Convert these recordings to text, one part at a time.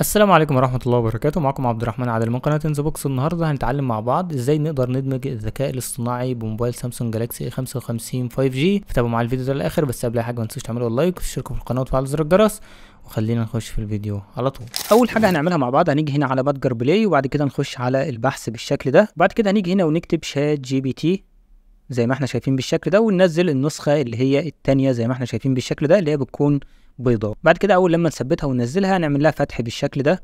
السلام عليكم ورحمة الله وبركاته معكم عبد الرحمن عادل من قناة انز بوكس النهاردة هنتعلم مع بعض ازاي نقدر ندمج الذكاء الاصطناعي بموبايل سامسونج جالاكسي 55 5G فتابعوا معايا الفيديو ده للآخر بس قبل أي حاجة متنسوش تعملوا لايك وتشتركوا في القناة وتفعلوا زر الجرس وخلينا نخش في الفيديو على طول اول حاجه هنعملها مع بعض هنيجي هنا على متجر بلاي وبعد كده نخش على البحث بالشكل ده بعد كده هنيجي هنا ونكتب شات جي بي تي زي ما احنا شايفين بالشكل ده وننزل النسخه اللي هي الثانيه زي ما احنا شايفين بالشكل ده اللي هي بتكون بيضاء بعد كده اول لما نثبتها وننزلها هنعمل لها فتح بالشكل ده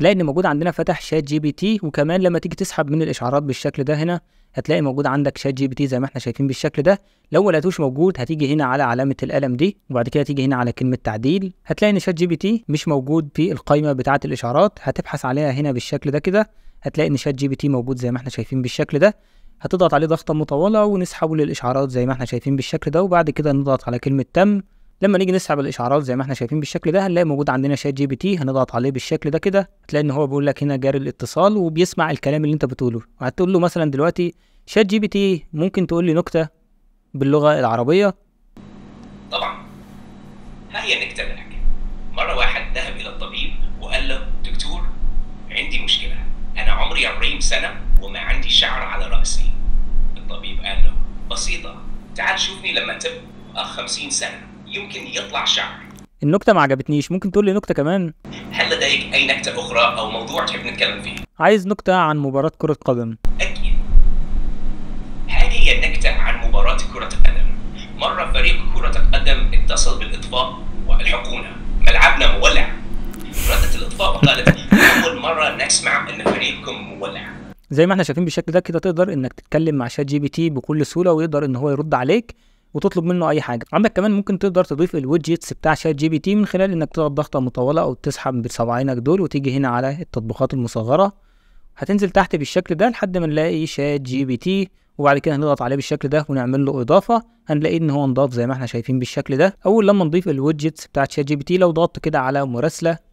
لان موجود عندنا فتح شات جي بي تي وكمان لما تيجي تسحب من الاشعارات بالشكل ده هنا هتلاقي موجود عندك شات جي بي تي زي ما احنا شايفين بالشكل ده لو ما لقيتوش موجود هتيجي هنا على علامه القلم دي وبعد كده تيجي هنا على كلمه تعديل هتلاقي ان شات جي بي تي مش موجود في القائمه بتاعه الاشعارات هتبحث عليها هنا بالشكل ده كده هتلاقي ان شات جي بي تي موجود زي ما احنا شايفين بالشكل ده هتضغط عليه ضغطه مطوله ونسحبه للاشعارات زي ما احنا شايفين بالشكل ده وبعد كده نضغط على كلمه تم لما نيجي نسحب الاشعارات زي ما احنا شايفين بالشكل ده هنلاقي موجود عندنا شات جي بي تي هنضغط عليه بالشكل ده كده هتلاقي ان هو بيقول لك هنا جاري الاتصال وبيسمع الكلام اللي انت بتقوله وهتقول له مثلا دلوقتي شات جي بي تي ممكن تقول لي نكته باللغه العربيه طبعا ها هي النكته منك مره واحد ذهب الى الطبيب وقال له دكتور عندي مشكله انا عمري 40 سنه وما عندي شعر على راسي الطبيب قال له بسيطه تعال شوفني لما تبقى 50 سنه يمكن يطلع شعر النكته ما عجبتنيش ممكن تقول لي نكته كمان هل لديك اي نكته اخرى او موضوع تحب نتكلم فيه عايز نكته عن مباراه كره قدم اكيد هي نكته عن مباراه كره القدم مره فريق كره القدم اتصل بالاطفاء والحقونا ملعبنا مولع ردت الاطفاء وقالت اول مره نسمع ان فريقكم مولع زي ما احنا شايفين بالشكل ده كده تقدر انك تتكلم مع شات جي بي تي بكل سهوله ويقدر ان هو يرد عليك وتطلب منه اي حاجه عندك كمان ممكن تقدر تضيف الويدجتس بتاع شات جي بي تي من خلال انك تضغط ضغطه مطوله او تسحب بصبعينك دول وتيجي هنا على التطبيقات المصغره هتنزل تحت بالشكل ده لحد ما نلاقي شات جي بي تي وبعد كده هنضغط عليه بالشكل ده ونعمل له اضافه هنلاقي ان هو انضاف زي ما احنا شايفين بالشكل ده اول لما نضيف الويدجتس بتاعت شات جي بي تي لو ضغطت كده على مراسله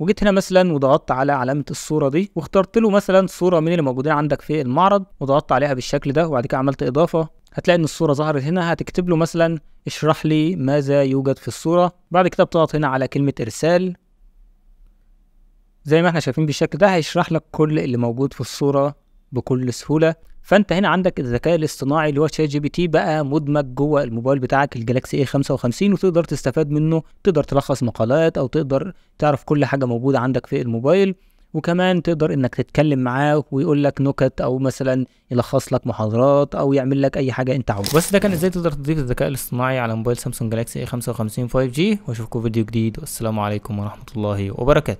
وجيت هنا مثلا وضغطت على علامه الصوره دي واخترت له مثلا صوره من اللي موجودين عندك في المعرض وضغطت عليها بالشكل ده وبعد كده عملت اضافه هتلاقي ان الصوره ظهرت هنا هتكتب له مثلا اشرح لي ماذا يوجد في الصوره بعد كده بتضغط هنا على كلمه ارسال زي ما احنا شايفين بالشكل ده هيشرح لك كل اللي موجود في الصوره بكل سهوله فانت هنا عندك الذكاء الاصطناعي اللي هو شات جي بي تي بقى مدمج جوه الموبايل بتاعك الجلاكسي اي 55 وتقدر تستفاد منه تقدر تلخص مقالات او تقدر تعرف كل حاجه موجوده عندك في الموبايل وكمان تقدر انك تتكلم معاه ويقول لك نكت او مثلا يلخص لك محاضرات او يعمل لك اي حاجه انت عاوزها بس ده كان ازاي تقدر تضيف الذكاء الاصطناعي على موبايل سامسونج جالاكسي اي 55 5G واشوفكم فيديو جديد والسلام عليكم ورحمه الله وبركاته